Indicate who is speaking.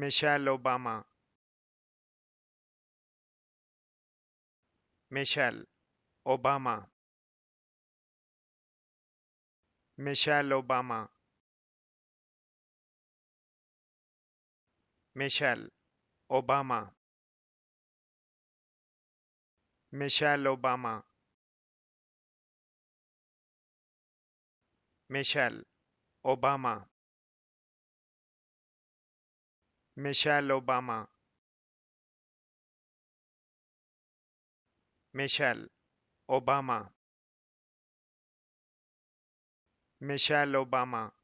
Speaker 1: Michelle Obama. Michelle Obama. Michelle Obama. Michelle Obama. Michelle Obama. Michelle Obama. Michelle Obama. Michelle Obama. Michelle Obama.